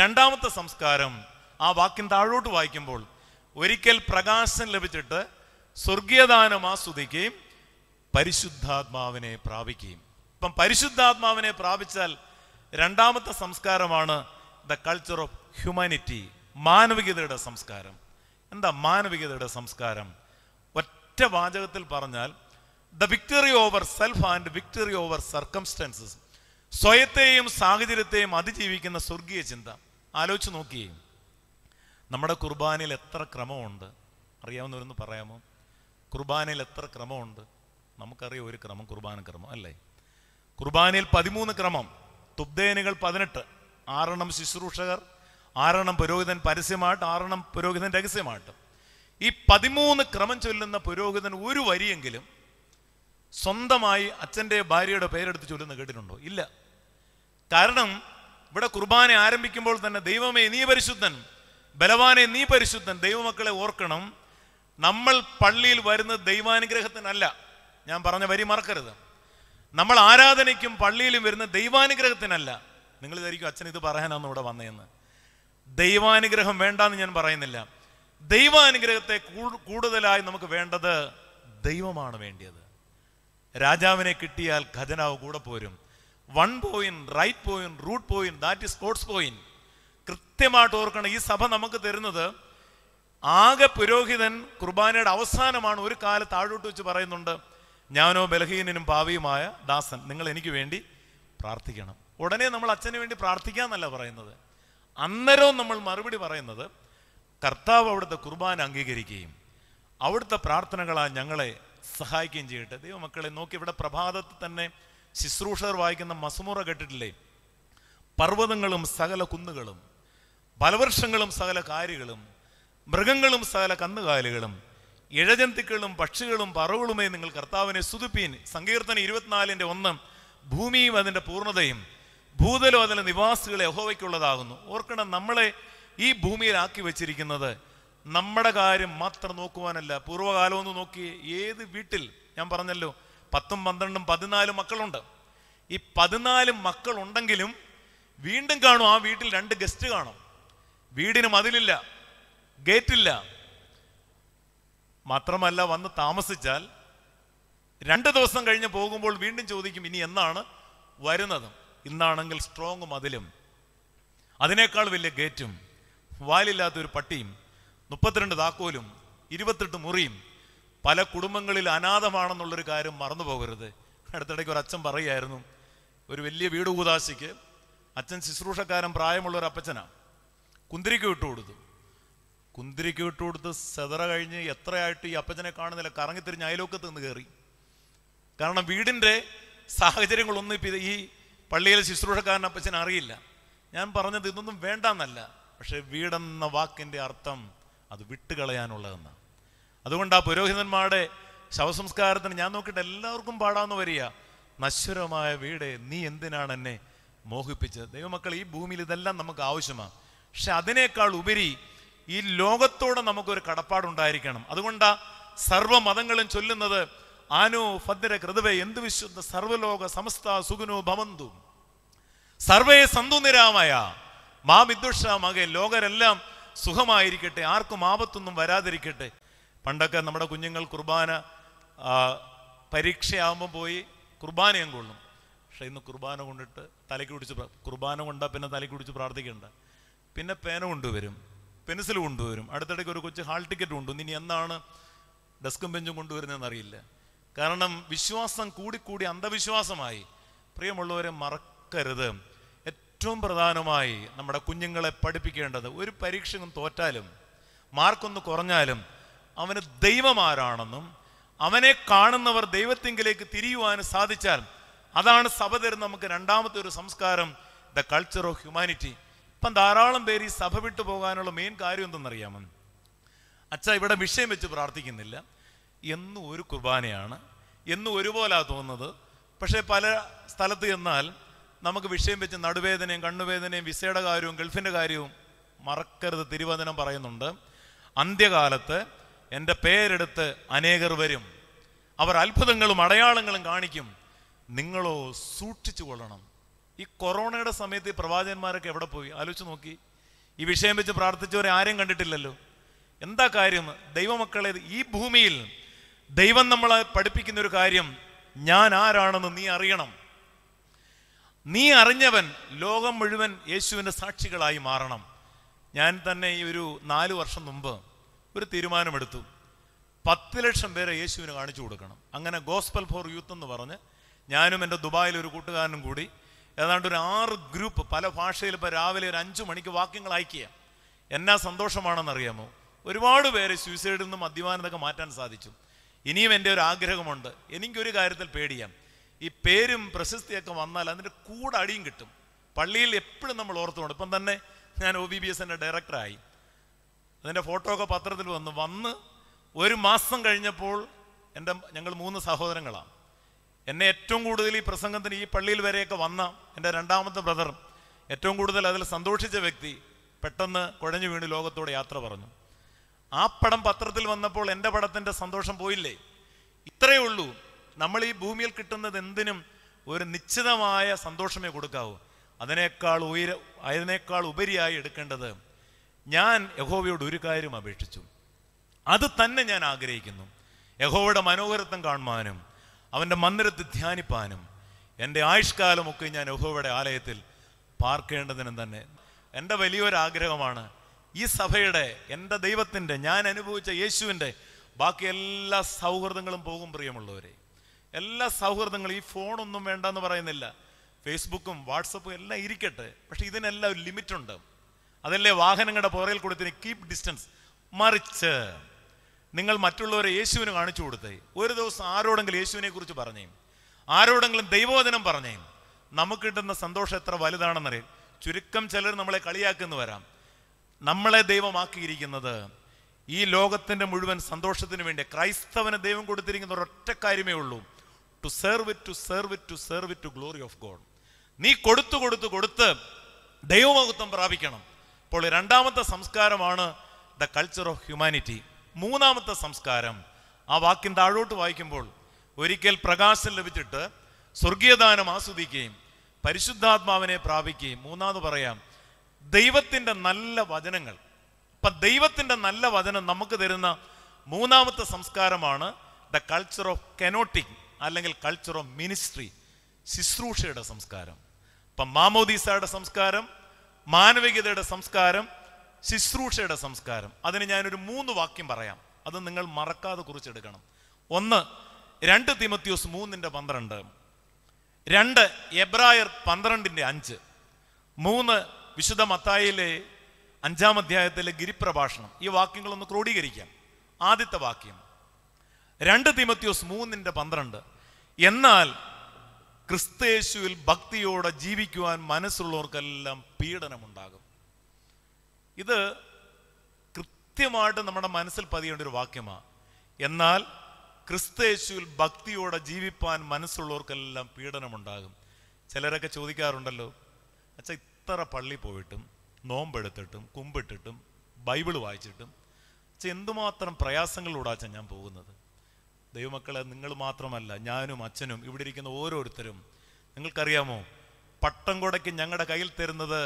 രണ്ടാമത്തെ സംസ്കാരം ആ വാക്യം താഴോട്ട് വായിക്കുമ്പോൾ ഒരിക്കൽ പ്രകാശം ലഭിച്ചിട്ട് സ്വർഗീയദാനം ആസ്വദിക്കുകയും പരിശുദ്ധാത്മാവിനെ പ്രാപിക്കുകയും ഇപ്പം പരിശുദ്ധാത്മാവിനെ പ്രാപിച്ചാൽ രണ്ടാമത്തെ സംസ്കാരമാണ് ദ കൾച്ചർ ഓഫ് ഹ്യൂമാനിറ്റി മാനവികതയുടെ സംസ്കാരം എന്താ മാനവികതയുടെ സംസ്കാരം ഒറ്റ വാചകത്തിൽ പറഞ്ഞാൽ the victory over self and victory over circumstances സ്വയത്തെയും സാഹചര്യത്തെയും അതിജീവിക്കുന്ന സ്വർഗീയ ചിന്ത ആലോചിച്ച് നോക്കിയേ നമ്മുടെ കുർബാനയിൽ എത്ര ക്രമമുണ്ട് അറിയാവുന്നവരൊന്ന് പറയാമോ കുർബാനയിൽ എത്ര ക്രമമുണ്ട് നമുക്കറിയാം ഒരു ക്രമം കുർബാന ക്രമം അല്ലേ കുർബാനയിൽ പതിമൂന്ന് ക്രമം തുബ്ദേനുകൾ പതിനെട്ട് ആറെണ്ണം ശുശ്രൂഷകർ ആറെണ്ണം പുരോഹിതൻ പരസ്യമായിട്ട് ആറെണ്ണം പുരോഹിതൻ രഹസ്യമായിട്ട് ഈ പതിമൂന്ന് ക്രമം ചൊല്ലുന്ന പുരോഹിതൻ ഒരു വരിയെങ്കിലും സ്വന്തമായി അച്ഛൻ്റെ ഭാര്യയുടെ പേരെടുത്ത് ചൊല്ലുന്ന കേട്ടിട്ടുണ്ടോ ഇല്ല കാരണം ഇവിടെ കുർബാന ആരംഭിക്കുമ്പോൾ തന്നെ ദൈവമേ നീ പരിശുദ്ധൻ ബലവാനെ നീ പരിശുദ്ധൻ ദൈവമക്കളെ ഓർക്കണം നമ്മൾ പള്ളിയിൽ വരുന്നത് ദൈവാനുഗ്രഹത്തിനല്ല ഞാൻ പറഞ്ഞ വരി മറക്കരുത് നമ്മൾ ആരാധനയ്ക്കും പള്ളിയിലും വരുന്ന ദൈവാനുഗ്രഹത്തിനല്ല നിങ്ങൾ ഇതായിരിക്കും അച്ഛൻ ഇത് പറയാനാണ് ഇവിടെ വന്നതെന്ന് ദൈവാനുഗ്രഹം വേണ്ടെന്ന് ഞാൻ പറയുന്നില്ല ദൈവാനുഗ്രഹത്തെ കൂടുതലായി നമുക്ക് വേണ്ടത് ദൈവമാണ് വേണ്ടിയത് രാജാവിനെ കിട്ടിയാൽ ഖജനാവ് കൂടെ പോരും one point right point root point that is sports point കൃത്യമായിട്ട് ഓർക്കണം ഈ സഭ നമുക്ക് തരുന്നത് ആകെ പുരോഹിതൻ കുർബാനയുടെ അവസാനമാണ് ഒരു കാല താഴോട്ട് വെച്ച് പറയുന്നുണ്ട് ഞാനോ ബലഹീനനും പാവിയുമായ ദാസൻ നിങ്ങൾ എനിക്ക് വേണ്ടി പ്രാർത്ഥിക്കണം ഉടനെ നമ്മൾ അച്ഛന് വേണ്ടി പ്രാർത്ഥിക്കാന്നല്ല പറയുന്നത് അന്നേരവും നമ്മൾ മറുപടി പറയുന്നത് കർത്താവ് അവിടുത്തെ കുർബാന അംഗീകരിക്കുകയും അവിടുത്തെ പ്രാർത്ഥനകളാ ഞങ്ങളെ സഹായിക്കുകയും ചെയ്യട്ടെ ദൈവമക്കളെ നോക്കി ഇവിടെ പ്രഭാതത്തിൽ തന്നെ ശുശ്രൂഷകർ വായിക്കുന്ന മസുമുറ കേട്ടിട്ടില്ലേ പർവ്വതങ്ങളും സകല കുന്നുകളും ബലവൃക്ഷങ്ങളും സകല കാര്യങ്ങളും മൃഗങ്ങളും സകല കന്നുകാലികളും ഇഴജന്തുക്കളും പക്ഷികളും പറവുകളുമേ നിങ്ങൾ കർത്താവിനെ സുതുപ്പീൻ സങ്കീർത്തന ഇരുപത്തിനാലിൻ്റെ ഒന്ന് ഭൂമിയും അതിൻ്റെ പൂർണ്ണതയും ഭൂതലോ അതിലെ നിവാസികളെ അഹോവയ്ക്കുള്ളതാകുന്നു ഓർക്കണം നമ്മളെ ഈ ഭൂമിയിലാക്കി വെച്ചിരിക്കുന്നത് നമ്മുടെ കാര്യം മാത്രം നോക്കുവാനല്ല പൂർവ്വകാലമൊന്ന് നോക്കി ഏത് വീട്ടിൽ ഞാൻ പറഞ്ഞല്ലോ പത്തും പന്ത്രണ്ടും പതിനാലും മക്കളുണ്ട് ഈ പതിനാല് മക്കളുണ്ടെങ്കിലും വീണ്ടും കാണും ആ വീട്ടിൽ രണ്ട് ഗസ്റ്റ് കാണും വീടിന് മതിലില്ല ഗേറ്റില്ല മാത്രമല്ല വന്ന് താമസിച്ചാൽ രണ്ട് ദിവസം കഴിഞ്ഞ് പോകുമ്പോൾ വീണ്ടും ചോദിക്കും ഇനി എന്നാണ് വരുന്നത് ഇന്നാണെങ്കിൽ സ്ട്രോങ് മതിലും അതിനേക്കാൾ വലിയ ഗേറ്റും വാലില്ലാത്തൊരു പട്ടിയും മുപ്പത്തിരണ്ട് താക്കോലും ഇരുപത്തെട്ട് മുറിയും പല കുടുംബങ്ങളിൽ അനാഥമാണെന്നുള്ളൊരു കാര്യം മറന്നു പോകരുത് അടുത്തിടയ്ക്ക് ഒരു അച്ഛൻ പറയുമായിരുന്നു ഒരു വലിയ വീട് കൂതാശിക്ക് അച്ഛൻ ശുശ്രൂഷക്കാരൻ പ്രായമുള്ള ഒരു അപ്പച്ചനാണ് കുന്തിരിക്ക് വിട്ടു കൊടുത്തു കുന്തിരിക്ക് വിട്ടു കൊടുത്ത് സെതറ കഴിഞ്ഞ് എത്രയായിട്ട് ഈ അപ്പച്ചനെ കാണുന്നില്ല കറങ്ങിത്തിരിഞ്ഞ് അയലോക്കത്ത് നിന്ന് കയറി കാരണം വീടിൻ്റെ സാഹചര്യങ്ങളൊന്നും ഇപ്പം ഈ പള്ളിയിലെ ശുശ്രൂഷക്കാരൻ അപ്പച്ചൻ അറിയില്ല ഞാൻ പറഞ്ഞത് ഇതൊന്നും വേണ്ടെന്നല്ല പക്ഷേ വീടെന്ന വാക്കിൻ്റെ അർത്ഥം അത് വിട്ടുകളയാനുള്ളതെന്നാണ് അതുകൊണ്ട് ആ പുരോഹിതന്മാരുടെ ശവസംസ്കാരത്തിന് ഞാൻ നോക്കിയിട്ട് എല്ലാവർക്കും പാടാന്ന് വരിക നശ്വരമായ വീട് നീ എന്തിനാണ് എന്നെ മോഹിപ്പിച്ചത് ദൈവമക്കൾ ഈ ഭൂമിയിൽ ഇതെല്ലാം നമുക്ക് ആവശ്യമാണ് പക്ഷെ അതിനേക്കാൾ ഉപരി ഈ ലോകത്തോടെ നമുക്കൊരു കടപ്പാടുണ്ടായിരിക്കണം അതുകൊണ്ടാ സർവ്വ മതങ്ങളും ചൊല്ലുന്നത് ആനോ ഭദ്ര കൃതവേ എന്ത് വിശുദ്ധ സർവ്വലോക സമസ്ത സുഖനോ ഭവന്തു സർവേ സന്തു മാ മാ വിദ്വഷാമകെ ലോകരെല്ലാം സുഖമായിരിക്കട്ടെ ആർക്കും ആപത്തൊന്നും വരാതിരിക്കട്ടെ പണ്ടൊക്കെ നമ്മുടെ കുഞ്ഞുങ്ങൾ കുർബാന പരീക്ഷയാകുമ്പോൾ പോയി കുർബാനയും കൊള്ളും പക്ഷെ ഇന്ന് കുർബാന കൊണ്ടിട്ട് തലയ്ക്ക് പിടിച്ച് കുർബാന കൊണ്ടാൽ പിന്നെ തലയ്ക്ക് പിടിച്ച് പ്രാർത്ഥിക്കേണ്ട പിന്നെ പേന കൊണ്ടുവരും പെൻസിൽ കൊണ്ടുവരും അടുത്തിടയ്ക്ക് ഒരു കൊച്ചു ഹാൾ ടിക്കറ്റ് കൊണ്ടു ഇനി എന്നാണ് ഡെസ്കും ബെഞ്ചും കൊണ്ടുവരുന്നതെന്ന് അറിയില്ല കാരണം വിശ്വാസം കൂടിക്കൂടി അന്ധവിശ്വാസമായി പ്രിയമുള്ളവരെ മറക്കരുത് ഏറ്റവും പ്രധാനമായി നമ്മുടെ കുഞ്ഞുങ്ങളെ പഠിപ്പിക്കേണ്ടത് ഒരു പരീക്ഷയും തോറ്റാലും മാർക്കൊന്ന് കുറഞ്ഞാലും അവന് ദൈവമാരാണെന്നും അവനെ കാണുന്നവർ ദൈവത്തിങ്കിലേക്ക് തിരിയുവാൻ സാധിച്ചാൽ അതാണ് സഭ തരുന്ന നമുക്ക് രണ്ടാമത്തെ ഒരു സംസ്കാരം ദ കൾച്ചർ ഓഫ് ഹ്യൂമാനിറ്റി ഇപ്പം ധാരാളം പേര് ഈ സഭ വിട്ടു പോകാനുള്ള മെയിൻ കാര്യം എന്തെന്നറിയാമോ അച്ഛ ഇവിടെ വിഷയം വെച്ച് പ്രാർത്ഥിക്കുന്നില്ല എന്നും ഒരു കുർബാനയാണ് എന്നും ഒരുപോലാ തോന്നുന്നത് പക്ഷേ പല സ്ഥലത്ത് ചെന്നാൽ നമുക്ക് വിഷയം വെച്ച് നടുവേദനയും കണ്ണുവേദനയും വിസയുടെ കാര്യവും ഗൾഫിൻ്റെ കാര്യവും മറക്കരുത് തിരുവചനം പറയുന്നുണ്ട് അന്ത്യകാലത്ത് എൻ്റെ പേരെടുത്ത് അനേകർ വരും അവർ അത്ഭുതങ്ങളും അടയാളങ്ങളും കാണിക്കും നിങ്ങളോ സൂക്ഷിച്ചു കൊള്ളണം ഈ കൊറോണയുടെ സമയത്ത് ഈ പ്രവാചകന്മാരൊക്കെ എവിടെ പോയി ആലോചിച്ച് നോക്കി ഈ വിഷയം വെച്ച് പ്രാർത്ഥിച്ചവരെ ആരും കണ്ടിട്ടില്ലല്ലോ എന്താ കാര്യം ദൈവമക്കളെ ഈ ഭൂമിയിൽ ദൈവം നമ്മളെ പഠിപ്പിക്കുന്ന ഒരു കാര്യം ഞാൻ ആരാണെന്ന് നീ അറിയണം നീ അറിഞ്ഞവൻ ലോകം മുഴുവൻ യേശുവിൻ്റെ സാക്ഷികളായി മാറണം ഞാൻ തന്നെ ഈ ഒരു നാല് വർഷം മുമ്പ് ഒരു തീരുമാനമെടുത്തു പത്ത് ലക്ഷം പേരെ യേശുവിന് കാണിച്ചു കൊടുക്കണം അങ്ങനെ ഗോസ്പൽ ഫോർ യൂത്ത് എന്ന് പറഞ്ഞ് ഞാനും എൻ്റെ ദുബായിൽ ഒരു കൂട്ടുകാരനും കൂടി ഏതാണ്ട് ഒരു ആറ് ഗ്രൂപ്പ് പല ഭാഷയിൽ ഇപ്പോൾ രാവിലെ ഒരു അഞ്ച് മണിക്ക് വാക്യങ്ങൾ അയക്കുക എന്നാ സന്തോഷമാണെന്നറിയാമോ ഒരുപാട് പേര് സൂയിസൈഡിൽ നിന്നും മദ്യപാനത്തൊക്കെ മാറ്റാൻ സാധിച്ചു ഇനിയും എൻ്റെ ഒരു ആഗ്രഹമുണ്ട് എനിക്കൊരു കാര്യത്തിൽ പേടിയാം ഈ പേരും പ്രശസ്തിയൊക്കെ വന്നാൽ അതിൻ്റെ കൂടെ അടിയും കിട്ടും പള്ളിയിൽ എപ്പോഴും നമ്മൾ ഓർത്തുകൊണ്ട് ഇപ്പം തന്നെ ഞാൻ ഒ ബി ബി എസിൻ്റെ ഡയറക്ടറായി അതിൻ്റെ ഫോട്ടോ ഒക്കെ പത്രത്തിൽ വന്നു വന്ന് ഒരു മാസം കഴിഞ്ഞപ്പോൾ എൻ്റെ ഞങ്ങൾ മൂന്ന് സഹോദരങ്ങളാണ് എന്നെ ഏറ്റവും കൂടുതൽ ഈ പ്രസംഗത്തിന് ഈ പള്ളിയിൽ വരെയൊക്കെ വന്ന എൻ്റെ രണ്ടാമത്തെ ബ്രദർ ഏറ്റവും കൂടുതൽ അതിൽ സന്തോഷിച്ച വ്യക്തി പെട്ടെന്ന് കുഴഞ്ഞു വീണ് ലോകത്തോടെ യാത്ര പറഞ്ഞു ആ പടം പത്രത്തിൽ വന്നപ്പോൾ എൻ്റെ പടത്തിൻ്റെ സന്തോഷം പോയില്ലേ ഇത്രയേ ഉള്ളൂ നമ്മൾ ഈ ഭൂമിയിൽ കിട്ടുന്നത് എന്തിനും ഒരു നിശ്ചിതമായ സന്തോഷമേ കൊടുക്കാവൂ അതിനേക്കാൾ ഉയര അതിനേക്കാൾ ഉപരിയായി എടുക്കേണ്ടത് ഞാൻ യഹോവയോട് ഒരു കാര്യം അപേക്ഷിച്ചു അത് തന്നെ ഞാൻ ആഗ്രഹിക്കുന്നു യഹോവയുടെ മനോഹരത്വം കാണുവാനും അവൻ്റെ മന്ദിരത്തിൽ ധ്യാനിപ്പാനും എൻ്റെ ആയുഷ്കാലമൊക്കെ ഞാൻ യഹോവയുടെ ആലയത്തിൽ പാർക്കേണ്ടതിനും തന്നെ എൻ്റെ വലിയൊരാഗ്രഹമാണ് ഈ സഭയുടെ എൻ്റെ ദൈവത്തിൻ്റെ ഞാൻ അനുഭവിച്ച യേശുവിൻ്റെ ബാക്കി എല്ലാ സൗഹൃദങ്ങളും പോകും പ്രിയമുള്ളവരെ എല്ലാ സൗഹൃദങ്ങളും ഈ ഫോണൊന്നും വേണ്ടെന്ന് പറയുന്നില്ല ഫേസ്ബുക്കും വാട്സപ്പും എല്ലാം ഇരിക്കട്ടെ പക്ഷെ ഇതിനെല്ലാം ഒരു ലിമിറ്റുണ്ട് അതല്ലേ വാഹനങ്ങളുടെ പുറകിൽ കൊടുത്തിന് കീപ് ഡിസ്റ്റൻസ് മറിച്ച് നിങ്ങൾ മറ്റുള്ളവരെ യേശുവിന് കാണിച്ചു കൊടുത്തേ ഒരു ദിവസം ആരോടെങ്കിലും യേശുവിനെ കുറിച്ച് പറഞ്ഞേ ആരോടെങ്കിലും ദൈവോധനം പറഞ്ഞേ നമുക്ക് കിട്ടുന്ന സന്തോഷം എത്ര വലുതാണെന്നറിയും ചുരുക്കം ചിലർ നമ്മളെ കളിയാക്കുന്നു വരാം നമ്മളെ ദൈവമാക്കിയിരിക്കുന്നത് ഈ ലോകത്തിൻ്റെ മുഴുവൻ സന്തോഷത്തിന് വേണ്ടി ക്രൈസ്തവന് ദൈവം കൊടുത്തിരിക്കുന്ന ഒരൊറ്റ കാര്യമേ ഉള്ളൂ to serve it to serve it to serve it to glory of God നീ കൊടുത്തു കൊടുത്ത് കൊടുത്ത് ദൈവമഹത്വം പ്രാപിക്കണം അപ്പോൾ രണ്ടാമത്തെ സംസ്കാരമാണ് ദ കൾച്ചർ ഓഫ് ഹ്യൂമാനിറ്റി മൂന്നാമത്തെ സംസ്കാരം ആ വാക്കിൻ താഴോട്ട് വായിക്കുമ്പോൾ ഒരിക്കൽ പ്രകാശം ലഭിച്ചിട്ട് സ്വർഗീയദാനം ആസ്വദിക്കുകയും പരിശുദ്ധാത്മാവിനെ പ്രാപിക്കുകയും മൂന്നാമത് പറയാം ദൈവത്തിൻ്റെ നല്ല വചനങ്ങൾ അപ്പം ദൈവത്തിൻ്റെ നല്ല വചനം നമുക്ക് തരുന്ന മൂന്നാമത്തെ സംസ്കാരമാണ് ദ കൾച്ചർ ഓഫ് കനോട്ടിക് അല്ലെങ്കിൽ കൾച്ചർ ഓഫ് മിനിസ്ട്രി ശുശ്രൂഷയുടെ സംസ്കാരം അപ്പം മാമോദീസയുടെ സംസ്കാരം മാനവികതയുടെ സംസ്കാരം ശുശ്രൂഷയുടെ സംസ്കാരം അതിന് ഞാനൊരു മൂന്ന് വാക്യം പറയാം അത് നിങ്ങൾ മറക്കാതെ കുറിച്ചെടുക്കണം ഒന്ന് രണ്ട് തിമത്യോസ് മൂന്നിൻ്റെ പന്ത്രണ്ട് രണ്ട് എബ്രായർ പന്ത്രണ്ടിൻ്റെ അഞ്ച് മൂന്ന് വിശുദ്ധ മത്തായിലെ അഞ്ചാം അധ്യായത്തിലെ ഗിരിപ്രഭാഷണം ഈ വാക്യങ്ങളൊന്ന് ക്രോഡീകരിക്കാം ആദ്യത്തെ വാക്യം രണ്ട് തിമത്യോസ് മൂന്നിൻ്റെ പന്ത്രണ്ട് എന്നാൽ ക്രിസ്തേശുവിൽ ഭക്തിയോടെ ജീവിക്കുവാൻ മനസ്സുള്ളവർക്കെല്ലാം പീഡനമുണ്ടാകും ഇത് കൃത്യമായിട്ട് നമ്മുടെ മനസ്സിൽ പതിയേണ്ട ഒരു വാക്യമാണ് എന്നാൽ ക്രിസ്തേശുവിൽ ഭക്തിയോടെ ജീവിപ്പാൻ മനസ്സുള്ളവർക്കെല്ലാം പീഡനമുണ്ടാകും ചിലരൊക്കെ ചോദിക്കാറുണ്ടല്ലോ അച്ഛാ ഇത്ര പള്ളി പോയിട്ടും നോമ്പെടുത്തിട്ടും കുമ്പിട്ടിട്ടും ബൈബിൾ വായിച്ചിട്ടും അച്ഛ എന്തുമാത്രം പ്രയാസങ്ങളിലൂടെ അച്ഛൻ ഞാൻ പോകുന്നത് ദൈവമക്കളെ നിങ്ങൾ മാത്രമല്ല ഞാനും അച്ഛനും ഇവിടെ ഇരിക്കുന്ന ഓരോരുത്തരും നിങ്ങൾക്കറിയാമോ പട്ടം കൊടയ്ക്ക് ഞങ്ങളുടെ കയ്യിൽ തരുന്നത്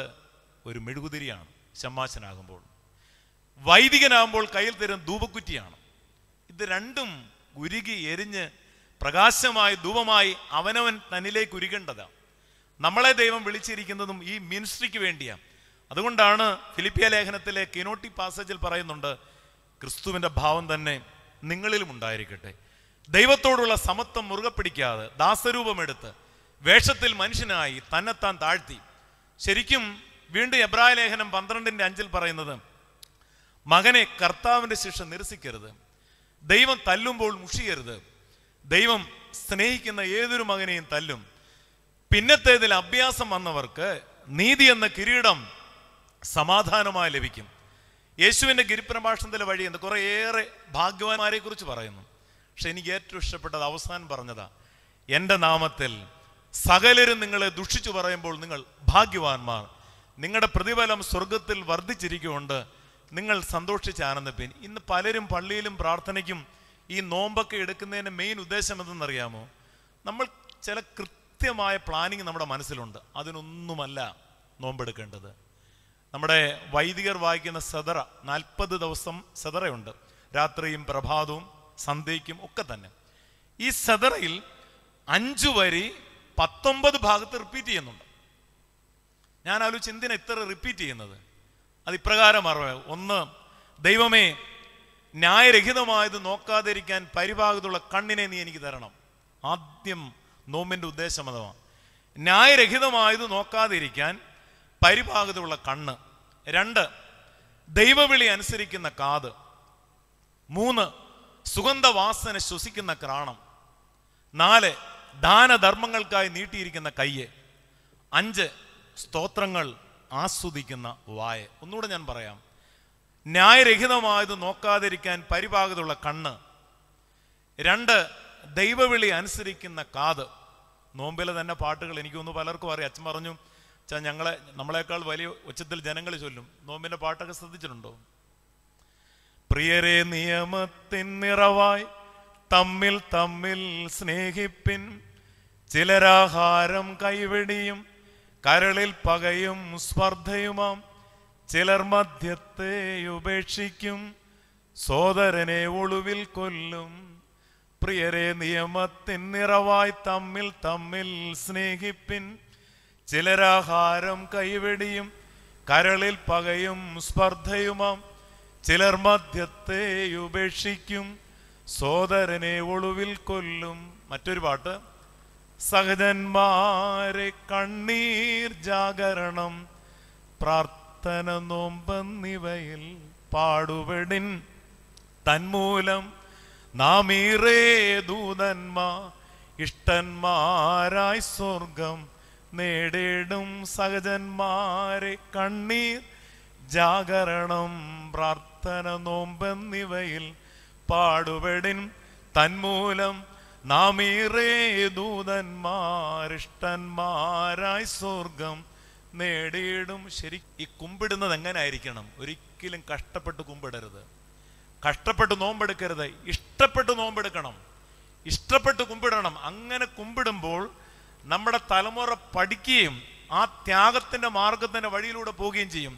ഒരു മെഴുകുതിരിയാണ് ശമ്മാശനാകുമ്പോൾ വൈദികനാകുമ്പോൾ കയ്യിൽ തരും ധൂപക്കുറ്റിയാണ് ഇത് രണ്ടും ഉരുകി എരിഞ്ഞ് പ്രകാശമായി ധൂപമായി അവനവൻ തന്നിലേക്ക് ഉരുകേണ്ടതാണ് നമ്മളെ ദൈവം വിളിച്ചിരിക്കുന്നതും ഈ മിനിസ്ട്രിക്ക് വേണ്ടിയാണ് അതുകൊണ്ടാണ് ഫിലിപ്പിയ ലേഖനത്തിലെ കിനോട്ടി പാസേജിൽ പറയുന്നുണ്ട് ക്രിസ്തുവിൻ്റെ ഭാവം തന്നെ നിങ്ങളിലും ഉണ്ടായിരിക്കട്ടെ ദൈവത്തോടുള്ള സമത്വം മുറുകെ പിടിക്കാതെ ദാസരൂപമെടുത്ത് വേഷത്തിൽ മനുഷ്യനായി തന്നെത്താൻ താഴ്ത്തി ശരിക്കും വീണ്ടും എബ്രായ ലേഖനം പന്ത്രണ്ടിൻ്റെ അഞ്ചിൽ പറയുന്നത് മകനെ കർത്താവിൻ്റെ ശിക്ഷ നിരസിക്കരുത് ദൈവം തല്ലുമ്പോൾ മുഷിയരുത് ദൈവം സ്നേഹിക്കുന്ന ഏതൊരു മകനെയും തല്ലും പിന്നത്തേതിൽ അഭ്യാസം വന്നവർക്ക് നീതി എന്ന കിരീടം സമാധാനമായി ലഭിക്കും യേശുവിൻ്റെ ഗിരിപ്രഭാഷണത്തിലെ വഴി എന്ത് കുറേയേറെ ഭാഗ്യവാന്മാരെ കുറിച്ച് പറയുന്നു പക്ഷെ എനിക്ക് ഏറ്റവും ഇഷ്ടപ്പെട്ടത് അവസാനം പറഞ്ഞതാ എൻ്റെ നാമത്തിൽ സകലരും നിങ്ങളെ ദുഷിച്ചു പറയുമ്പോൾ നിങ്ങൾ ഭാഗ്യവാന്മാർ നിങ്ങളുടെ പ്രതിഫലം സ്വർഗത്തിൽ വർദ്ധിച്ചിരിക്കുകൊണ്ട് നിങ്ങൾ സന്തോഷിച്ച് ആനന്ദപ്പിൻ ഇന്ന് പലരും പള്ളിയിലും പ്രാർത്ഥനയ്ക്കും ഈ നോമ്പൊക്കെ എടുക്കുന്നതിന് മെയിൻ ഉദ്ദേശം എന്തെന്നറിയാമോ നമ്മൾ ചില കൃത്യമായ പ്ലാനിങ് നമ്മുടെ മനസ്സിലുണ്ട് അതിനൊന്നുമല്ല നോമ്പെടുക്കേണ്ടത് നമ്മുടെ വൈദികർ വായിക്കുന്ന സെതറ നാൽപ്പത് ദിവസം സെതറയുണ്ട് രാത്രിയും പ്രഭാതവും സന്ധ്യയ്ക്കും ഒക്കെ തന്നെ ഈ സദറയിൽ അഞ്ചു വരി പത്തൊമ്പത് ഭാഗത്ത് റിപ്പീറ്റ് ചെയ്യുന്നുണ്ട് ഞാൻ ആലോചിച്ച് എന്തിനാ ഇത്ര റിപ്പീറ്റ് ചെയ്യുന്നത് അത് ഇപ്രകാരം അറിവ് ഒന്ന് ദൈവമേ ന്യായരഹിതമായത് നോക്കാതിരിക്കാൻ പരിഭാഗത്തുള്ള കണ്ണിനെ നീ എനിക്ക് തരണം ആദ്യം നോമ്പിൻ്റെ ഉദ്ദേശം അഥവാ ന്യായരഹിതമായത് നോക്കാതിരിക്കാൻ പരിഭാഗത്തുള്ള കണ്ണ് രണ്ട് ദൈവവിളി അനുസരിക്കുന്ന കാത് മൂന്ന് സുഗന്ധവാസന ശ്വസിക്കുന്ന ക്രാണം നാല് ദാനധർമ്മങ്ങൾക്കായി നീട്ടിയിരിക്കുന്ന കയ്യ് അഞ്ച് സ്തോത്രങ്ങൾ ആസ്വദിക്കുന്ന വായ ഒന്നുകൂടെ ഞാൻ പറയാം ന്യായരഹിതമായത് നോക്കാതിരിക്കാൻ പരിഭാഗതുള്ള കണ്ണ് രണ്ട് ദൈവവിളി അനുസരിക്കുന്ന കാത് നോമ്പിലെ തന്നെ പാട്ടുകൾ എനിക്കൊന്നും പലർക്കും അറിയാം അച്ഛൻ പറഞ്ഞു ഞങ്ങളെ നമ്മളെക്കാൾ വലിയ ഉച്ചത്തിൽ ജനങ്ങൾ ചൊല്ലും നോമ്പിൻ്റെ പാട്ടൊക്കെ ശ്രദ്ധിച്ചിട്ടുണ്ടോ പ്രിയരെ നിയമത്തിൻ നിറവായി തമ്മിൽ തമ്മിൽ സ്നേഹിപ്പിൻ ചിലരാഹാരം കൈവെടിയും കരളിൽ പകയും സ്പർദ്ധയുമാം ചിലർ മധ്യത്തെ ഉപേക്ഷിക്കും സോദരനെ ഒളിവിൽ കൊല്ലും പ്രിയരെ നിയമത്തിൻ നിറവായി തമ്മിൽ തമ്മിൽ സ്നേഹിപ്പിൻ ചിലരാഹാരം കൈവെടിയും കരളിൽ പകയും സ്പർദ്ധയുമാം ചിലർ മദ്യത്തെ ഉപേക്ഷിക്കും സോദരനെ ഒളിവിൽ കൊല്ലും മറ്റൊരു പാട്ട് സഹജന്മാരെ കണ്ണീർ ജാഗരണം പ്രാർത്ഥന നോമ്പന്നിവയിൽ പാടുപെടിൻ തന്മൂലം നാമീറേ ദൂതന്മാ ഇഷ്ടന്മാരായി സ്വർഗം നേടേടും സഹജന്മാരെ കണ്ണീർ ജാഗരണം പ്രാർത്ഥന പ്രാർത്ഥന നോമ്പെന്നിവയിൽ പാടുപെടിൻ തന്മൂലം നാമീറേ ദൂതന്മാരിഷ്ടന്മാരായി സ്വർഗം നേടിയിടും ശരി ഈ കുമ്പിടുന്നത് എങ്ങനെയായിരിക്കണം ഒരിക്കലും കഷ്ടപ്പെട്ട് കുമ്പിടരുത് കഷ്ടപ്പെട്ട് നോമ്പെടുക്കരുത് ഇഷ്ടപ്പെട്ട് നോമ്പെടുക്കണം ഇഷ്ടപ്പെട്ട് കുമ്പിടണം അങ്ങനെ കുമ്പിടുമ്പോൾ നമ്മുടെ തലമുറ പഠിക്കുകയും ആ ത്യാഗത്തിൻ്റെ മാർഗത്തിൻ്റെ വഴിയിലൂടെ പോവുകയും ചെയ്യും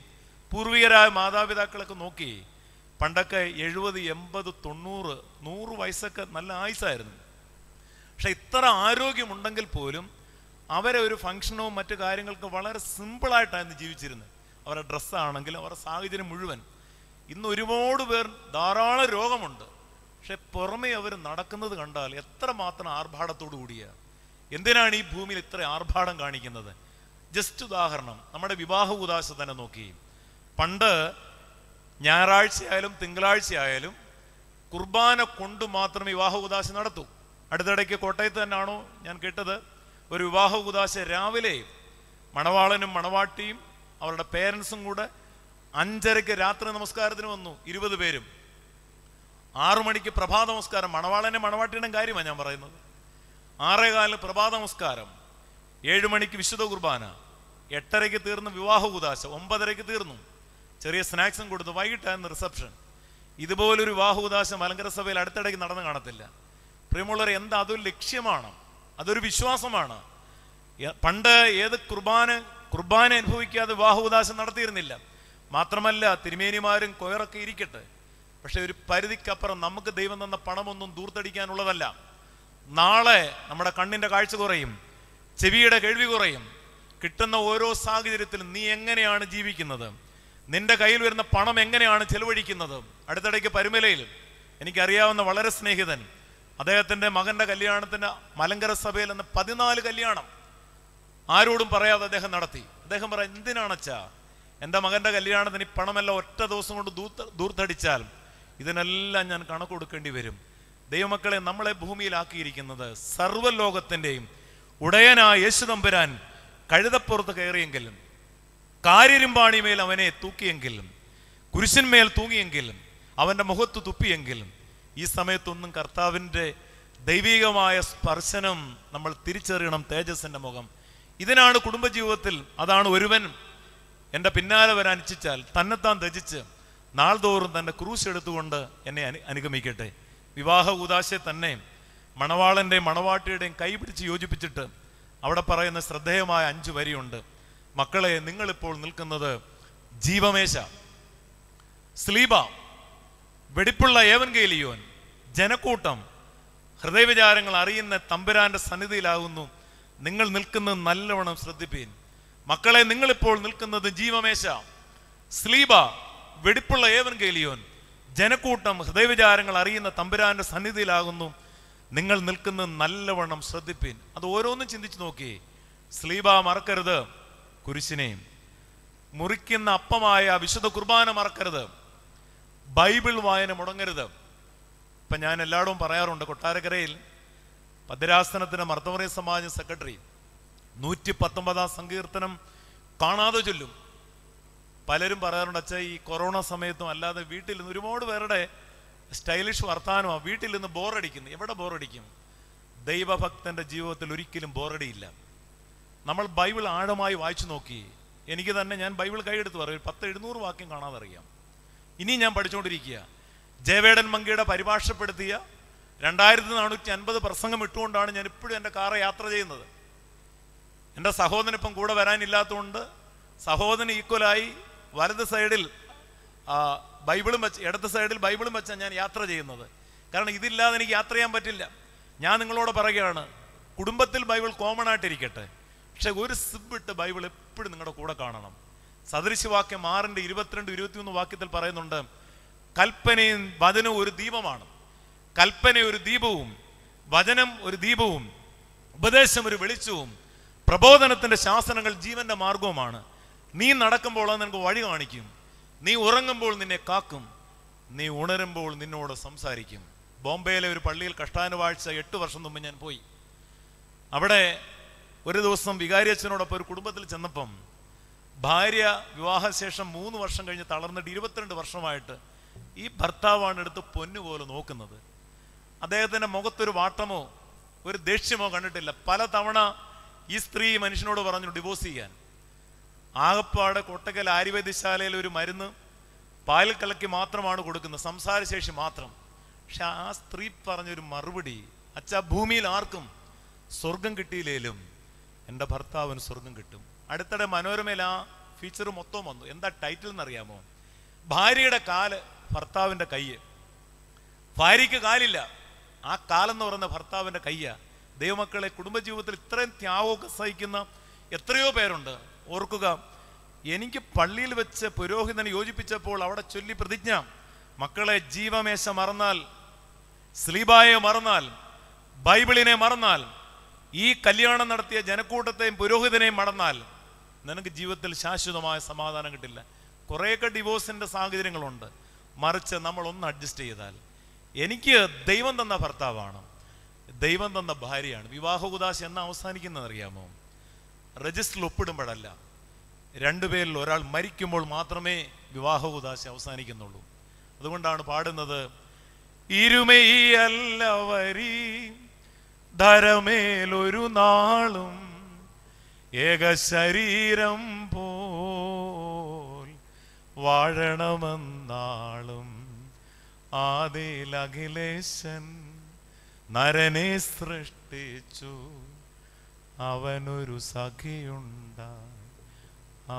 പൂർവികരായ മാതാപിതാക്കളൊക്കെ നോക്കി പണ്ടൊക്കെ എഴുപത് എൺപത് തൊണ്ണൂറ് നൂറ് വയസ്സൊക്കെ നല്ല ആയുസായിരുന്നു പക്ഷെ ഇത്ര ആരോഗ്യമുണ്ടെങ്കിൽ പോലും അവരെ ഒരു ഫംഗ്ഷനോ മറ്റു കാര്യങ്ങൾക്ക് വളരെ സിമ്പിളായിട്ടായിരുന്നു ജീവിച്ചിരുന്നത് അവരുടെ ഡ്രസ്സാണെങ്കിലും അവരുടെ സാഹചര്യം മുഴുവൻ ഇന്ന് ഒരുപാട് പേർ ധാരാളം രോഗമുണ്ട് പക്ഷെ പുറമേ അവർ നടക്കുന്നത് കണ്ടാൽ എത്ര മാത്രം ആർഭാടത്തോടു കൂടിയാണ് എന്തിനാണ് ഈ ഭൂമിയിൽ ഇത്ര ആർഭാടം കാണിക്കുന്നത് ജസ്റ്റ് ഉദാഹരണം നമ്മുടെ വിവാഹ ഉദാശ തന്നെ നോക്കി പണ്ട് ഞായറാഴ്ചയായാലും തിങ്കളാഴ്ചയായാലും കുർബാന കൊണ്ട് മാത്രം വിവാഹ ഉദാശ നടത്തൂ അടുത്തിടയ്ക്ക് കോട്ടയത്ത് തന്നെയാണോ ഞാൻ കേട്ടത് ഒരു വിവാഹ ഉദാശ രാവിലെ മണവാളനും മണവാട്ടിയും അവരുടെ പേരൻസും കൂടെ അഞ്ചരയ്ക്ക് രാത്രി നമസ്കാരത്തിന് വന്നു ഇരുപത് പേരും ആറു മണിക്ക് പ്രഭാത നമസ്കാരം മണവാളനെ മണവാട്ടിയുടെ കാര്യമാണ് ഞാൻ പറയുന്നത് ആറേകാലിന് പ്രഭാത നമസ്കാരം ഏഴുമണിക്ക് മണിക്ക് വിശുദ്ധ കുർബാന എട്ടരയ്ക്ക് തീർന്നു വിവാഹ ഉദാശ ഒമ്പതരയ്ക്ക് തീർന്നു ചെറിയ സ്നാക്സും കൊടുത്തു വൈകിട്ടായിരുന്നു റിസപ്ഷൻ ഇതുപോലൊരു വാഹുദാശം മലങ്കര സഭയിൽ അടുത്തിടയ്ക്ക് നടന്നു കാണത്തില്ല പ്രിയമുള്ളവർ എന്താ അതൊരു ലക്ഷ്യമാണ് അതൊരു വിശ്വാസമാണ് പണ്ട് ഏത് കുർബാന കുർബാന അനുഭവിക്കാതെ വാഹുദാശം നടത്തിയിരുന്നില്ല മാത്രമല്ല തിരുമേനിമാരും കൊയറൊക്കെ ഇരിക്കട്ടെ പക്ഷെ ഒരു പരിധിക്കപ്പുറം നമുക്ക് ദൈവം തന്ന പണമൊന്നും ദൂർത്തടിക്കാനുള്ളതല്ല നാളെ നമ്മുടെ കണ്ണിൻ്റെ കാഴ്ച കുറയും ചെവിയുടെ കേൾവി കുറയും കിട്ടുന്ന ഓരോ സാഹചര്യത്തിലും നീ എങ്ങനെയാണ് ജീവിക്കുന്നത് നിന്റെ കയ്യിൽ വരുന്ന പണം എങ്ങനെയാണ് ചെലവഴിക്കുന്നത് അടുത്തിടയ്ക്ക് പരുമലയിൽ എനിക്കറിയാവുന്ന വളരെ സ്നേഹിതൻ അദ്ദേഹത്തിൻ്റെ മകന്റെ കല്യാണത്തിന് മലങ്കര സഭയിൽ നിന്ന് പതിനാല് കല്യാണം ആരോടും പറയാതെ അദ്ദേഹം നടത്തി അദ്ദേഹം പറ എന്തിനാണച്ചാ എൻ്റെ മകന്റെ കല്യാണത്തിന് ഈ പണമെല്ലാം ഒറ്റ ദിവസം കൊണ്ട് ദൂത്ത് ദൂർത്തടിച്ചാൽ ഇതിനെല്ലാം ഞാൻ കണക്ക് കൊടുക്കേണ്ടി വരും ദൈവമക്കളെ നമ്മളെ ഭൂമിയിലാക്കിയിരിക്കുന്നത് സർവ്വലോകത്തിൻ്റെയും ഉടയനായ യേശു തമ്പുരാൻ കഴുതപ്പുറത്ത് കയറിയെങ്കിലും കാര്യരുമ്പാണിമേൽ അവനെ തൂക്കിയെങ്കിലും കുരിശിന്മേൽ തൂങ്ങിയെങ്കിലും അവൻ്റെ മുഖത്ത് തുപ്പിയെങ്കിലും ഈ സമയത്തൊന്നും കർത്താവിൻ്റെ ദൈവികമായ സ്പർശനം നമ്മൾ തിരിച്ചറിയണം തേജസ്സിൻ്റെ മുഖം ഇതിനാണ് കുടുംബജീവിതത്തിൽ അതാണ് ഒരുവൻ എൻ്റെ പിന്നാലെ വരാൻ ഇച്ഛിച്ചാൽ തന്നെത്താൻ ത്യജിച്ച് നാൾതോറും തൻ്റെ ക്രൂസ് എടുത്തുകൊണ്ട് എന്നെ അനു അനുഗമിക്കട്ടെ വിവാഹ ഉദാശയെ തന്നെ മണവാളൻ്റെയും മണവാട്ടിയുടെയും കൈപിടിച്ച് യോജിപ്പിച്ചിട്ട് അവിടെ പറയുന്ന ശ്രദ്ധേയമായ അഞ്ച് വരിയുണ്ട് മക്കളെ നിങ്ങളിപ്പോൾ നിൽക്കുന്നത് ജീവമേശ സ്ലീബ വെടിപ്പുള്ള ഏവൻ കേലിയോൻ ജനക്കൂട്ടം ഹൃദയവിചാരങ്ങൾ അറിയുന്ന തമ്പുരാന്റെ സന്നിധിയിലാകുന്നു നിങ്ങൾ നിൽക്കുന്നത് നല്ലവണ്ണം ശ്രദ്ധിപ്പീൻ മക്കളെ നിങ്ങളിപ്പോൾ നിൽക്കുന്നത് ജീവമേശ സ്ലീബ വെടിപ്പുള്ള ഏവൻ കേലിയോൻ ജനക്കൂട്ടം ഹൃദയവിചാരങ്ങൾ അറിയുന്ന തമ്പുരാന്റെ സന്നിധിയിലാകുന്നു നിങ്ങൾ നിൽക്കുന്നത് നല്ലവണ്ണം ശ്രദ്ധിപ്പീൻ അത് ഓരോന്നും ചിന്തിച്ചു നോക്കി സ്ലീബ മറക്കരുത് കുരിശിനെയും മുറിക്കുന്ന അപ്പമായ വിശുദ്ധ കുർബാന മറക്കരുത് ബൈബിൾ വായന മുടങ്ങരുത് ഇപ്പം ഞാൻ എല്ലായിടവും പറയാറുണ്ട് കൊട്ടാരക്കരയിൽ ഭദ്രാസനത്തിൻ്റെ മർദ്ദമറിയ സമാജം സെക്രട്ടറി നൂറ്റി പത്തൊമ്പതാം സങ്കീർത്തനം കാണാതെ ചൊല്ലും പലരും പറയാറുണ്ട് അച്ഛാ ഈ കൊറോണ സമയത്തും അല്ലാതെ വീട്ടിൽ നിന്ന് ഒരുപാട് പേരുടെ സ്റ്റൈലിഷ് വർത്താനമാണ് വീട്ടിൽ നിന്ന് ബോറടിക്കുന്നു എവിടെ ബോറടിക്കും ദൈവഭക്തന്റെ ജീവിതത്തിൽ ഒരിക്കലും ബോറടിയില്ല നമ്മൾ ബൈബിൾ ആഴമായി വായിച്ചു നോക്കി എനിക്ക് തന്നെ ഞാൻ ബൈബിൾ കൈയെടുത്ത് പറയും പത്ത് എഴുന്നൂറ് വാക്യം കാണാതെ അറിയാം ഇനിയും ഞാൻ പഠിച്ചുകൊണ്ടിരിക്കുക ജയവേടൻ മങ്കിയുടെ പരിഭാഷപ്പെടുത്തിയ രണ്ടായിരത്തി നാനൂറ്റി അൻപത് പ്രസംഗം ഇട്ടുകൊണ്ടാണ് ഞാൻ ഇപ്പോഴും എൻ്റെ കാറ് യാത്ര ചെയ്യുന്നത് എൻ്റെ സഹോദരനിപ്പം കൂടെ വരാനില്ലാത്തതുകൊണ്ട് സഹോദരൻ ഈക്വലായി വലത് സൈഡിൽ ബൈബിളും വെച്ച് ഇടത് സൈഡിൽ ബൈബിളും വെച്ചാണ് ഞാൻ യാത്ര ചെയ്യുന്നത് കാരണം ഇതില്ലാതെ എനിക്ക് യാത്ര ചെയ്യാൻ പറ്റില്ല ഞാൻ നിങ്ങളോട് പറയുകയാണ് കുടുംബത്തിൽ ബൈബിൾ കോമൺ ആയിട്ടിരിക്കട്ടെ പക്ഷെ ഒരു സിബിട്ട് ബൈബിൾ എപ്പോഴും നിങ്ങളുടെ കൂടെ കാണണം സദൃശ്യവാക്യം ആറിൻ്റെ ഇരുപത്തിരണ്ട് ഇരുപത്തിമൂന്ന് വാക്യത്തിൽ പറയുന്നുണ്ട് കൽപ്പനയും വചനവും ഒരു ദീപമാണ് കൽപ്പന ഒരു ദീപവും വചനം ഒരു ദീപവും ഉപദേശം ഒരു വെളിച്ചവും പ്രബോധനത്തിൻ്റെ ശാസനങ്ങൾ ജീവന്റെ മാർഗവുമാണ് നീ നടക്കുമ്പോൾ അത് നിനക്ക് വഴി കാണിക്കും നീ ഉറങ്ങുമ്പോൾ നിന്നെ കാക്കും നീ ഉണരുമ്പോൾ നിന്നോട് സംസാരിക്കും ബോംബെയിലെ ഒരു പള്ളിയിൽ കഷ്ടാനുവാഴ്ച എട്ട് വർഷം മുമ്പ് ഞാൻ പോയി അവിടെ ഒരു ദിവസം വികാരി അച്ഛനോടൊപ്പം ഒരു കുടുംബത്തിൽ ചെന്നപ്പം ഭാര്യ വിവാഹശേഷം മൂന്ന് വർഷം കഴിഞ്ഞ് തളർന്നിട്ട് ഇരുപത്തിരണ്ട് വർഷമായിട്ട് ഈ ഭർത്താവാണ് എടുത്ത് പൊന്നു പോലെ നോക്കുന്നത് അദ്ദേഹത്തിൻ്റെ മുഖത്തൊരു വാട്ടമോ ഒരു ദേഷ്യമോ കണ്ടിട്ടില്ല പല തവണ ഈ സ്ത്രീ മനുഷ്യനോട് പറഞ്ഞു ഡിവോഴ്സ് ചെയ്യാൻ ആകപ്പാട് കൊട്ടക്കൽ ആയുർവേദശാലയിൽ ഒരു മരുന്ന് പാൽ കലക്കി മാത്രമാണ് കൊടുക്കുന്നത് സംസാരശേഷി മാത്രം പക്ഷെ ആ സ്ത്രീ പറഞ്ഞൊരു മറുപടി അച്ഛാ ഭൂമിയിൽ ആർക്കും സ്വർഗം കിട്ടിയില്ലേലും എൻ്റെ ഭർത്താവിന് സ്വർഗം കിട്ടും അടുത്തിടെ മനോരമയിൽ ആ ഫീച്ചർ മൊത്തം വന്നു എന്താ ടൈറ്റിൽ എന്നറിയാമോ ഭാര്യയുടെ കാല് ഭർത്താവിൻ്റെ കയ്യ് ഭാര്യയ്ക്ക് കാലില്ല ആ കാലെന്ന് പറയുന്ന ഭർത്താവിൻ്റെ കയ്യ ദൈവമക്കളെ കുടുംബജീവിതത്തിൽ ഇത്രയും ത്യാഗമൊക്കെ സഹിക്കുന്ന എത്രയോ പേരുണ്ട് ഓർക്കുക എനിക്ക് പള്ളിയിൽ വെച്ച് പുരോഹിതനെ യോജിപ്പിച്ചപ്പോൾ അവിടെ ചൊല്ലി പ്രതിജ്ഞ മക്കളെ ജീവമേശ മറന്നാൽ സ്ലീബായെ മറന്നാൽ ബൈബിളിനെ മറന്നാൽ ഈ കല്യാണം നടത്തിയ ജനക്കൂട്ടത്തെയും പുരോഹിതനെയും മടന്നാൽ നിനക്ക് ജീവിതത്തിൽ ശാശ്വതമായ സമാധാനം കിട്ടില്ല കുറേയൊക്കെ ഡിവോഴ്സിൻ്റെ സാഹചര്യങ്ങളുണ്ട് മറിച്ച് നമ്മൾ ഒന്ന് അഡ്ജസ്റ്റ് ചെയ്താൽ എനിക്ക് ദൈവം തന്ന ഭർത്താവാണ് ദൈവം തന്ന ഭാര്യയാണ് വിവാഹ ഉദാശ എന്ന അവസാനിക്കുന്നത് അറിയാമോ രജിസ്റ്ററിൽ ഒപ്പിടുമ്പോഴല്ല രണ്ടുപേരിൽ ഒരാൾ മരിക്കുമ്പോൾ മാത്രമേ വിവാഹ ഉദാശ അവസാനിക്കുന്നുള്ളൂ അതുകൊണ്ടാണ് പാടുന്നത് ഇരുമയില്ലവരീ ധരമേലൊരു നാളും ഏകശരീരം പോൽ വാഴണമെന്നാളും ആദിൽ അഖിലേശൻ നരനെ സൃഷ്ടിച്ചു അവനൊരു സഖിയുണ്ട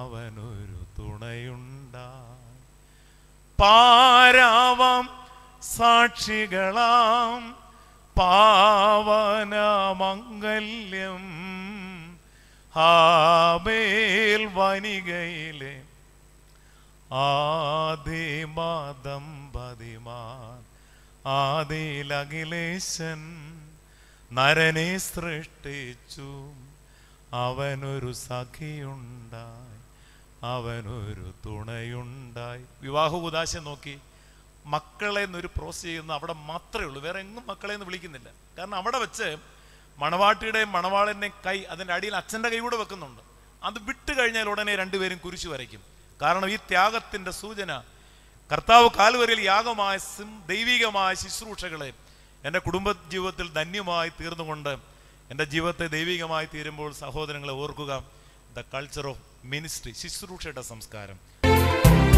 അവനൊരു തുണയുണ്ട പാരാവാം സാക്ഷികളാം പാവനമംഗല്യം ഹാബേൽ വനികയിലെ പതിമാൻ ആദിലഖിലേശൻ നരനെ സൃഷ്ടിച്ചു അവനൊരു സഖിയുണ്ടായി അവനൊരു തുണയുണ്ടായി വിവാഹ ഉദാശം നോക്കി മക്കളെ എന്നൊരു പ്രോസ് ചെയ്യുന്ന അവിടെ മാത്രമേ ഉള്ളൂ വേറെ എങ്ങും മക്കളെ എന്ന് വിളിക്കുന്നില്ല കാരണം അവിടെ വെച്ച് മണവാട്ടിയുടെയും മണവാളിൻ്റെയും കൈ അതിൻ്റെ അടിയിൽ അച്ഛൻ്റെ കൈ കൂടെ വെക്കുന്നുണ്ട് അത് വിട്ട് കഴിഞ്ഞാൽ ഉടനെ രണ്ടുപേരും കുരിശു വരയ്ക്കും കാരണം ഈ ത്യാഗത്തിൻ്റെ സൂചന കർത്താവ് കാൽവരിൽ യാഗമായ സിം ദൈവികമായ ശുശ്രൂഷകളെ എൻ്റെ കുടുംബ ജീവിതത്തിൽ ധന്യമായി തീർന്നുകൊണ്ട് എൻ്റെ ജീവിതത്തെ ദൈവികമായി തീരുമ്പോൾ സഹോദരങ്ങളെ ഓർക്കുക ദ കൾച്ചർ ഓഫ് മിനിസ്ട്രി ശുശ്രൂഷയുടെ സംസ്കാരം